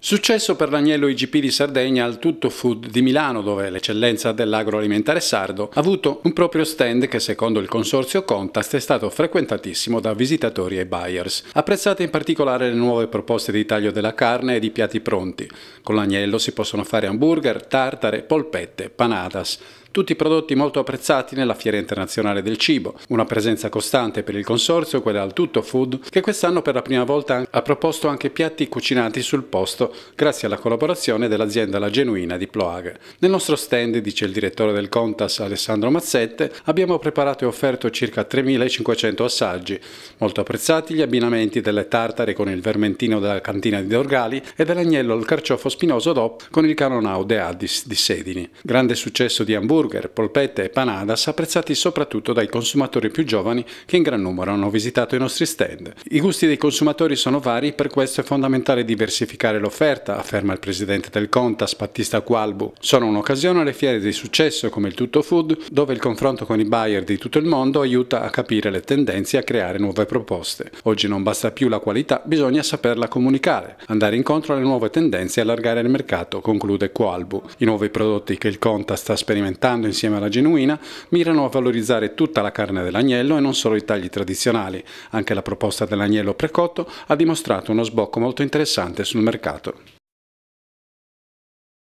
Successo per l'agnello IGP di Sardegna al Tutto Food di Milano, dove l'eccellenza dell'agroalimentare sardo ha avuto un proprio stand che secondo il consorzio Contast è stato frequentatissimo da visitatori e buyers. Apprezzate in particolare le nuove proposte di taglio della carne e di piatti pronti. Con l'agnello si possono fare hamburger, tartare, polpette, panadas tutti prodotti molto apprezzati nella Fiera Internazionale del Cibo. Una presenza costante per il consorzio, quella al Tutto Food, che quest'anno per la prima volta ha proposto anche piatti cucinati sul posto grazie alla collaborazione dell'azienda La Genuina di Ploaghe. Nel nostro stand, dice il direttore del Contas Alessandro Mazzette, abbiamo preparato e offerto circa 3.500 assaggi, molto apprezzati gli abbinamenti delle tartare con il vermentino della cantina di Dorgali e dell'agnello al carciofo spinoso DOP con il canonau De Addis di Sedini. Grande successo di hamburger hamburger, polpette e panadas apprezzati soprattutto dai consumatori più giovani che in gran numero hanno visitato i nostri stand. I gusti dei consumatori sono vari, per questo è fondamentale diversificare l'offerta, afferma il presidente del Contas, Battista Qualbu. Sono un'occasione le fiere di successo come il Tutto Food, dove il confronto con i buyer di tutto il mondo aiuta a capire le tendenze e a creare nuove proposte. Oggi non basta più la qualità, bisogna saperla comunicare, andare incontro alle nuove tendenze e allargare il mercato, conclude Qualbu. I nuovi prodotti che il Contas sta sperimentando portando insieme alla genuina, mirano a valorizzare tutta la carne dell'agnello e non solo i tagli tradizionali. Anche la proposta dell'agnello precotto ha dimostrato uno sbocco molto interessante sul mercato.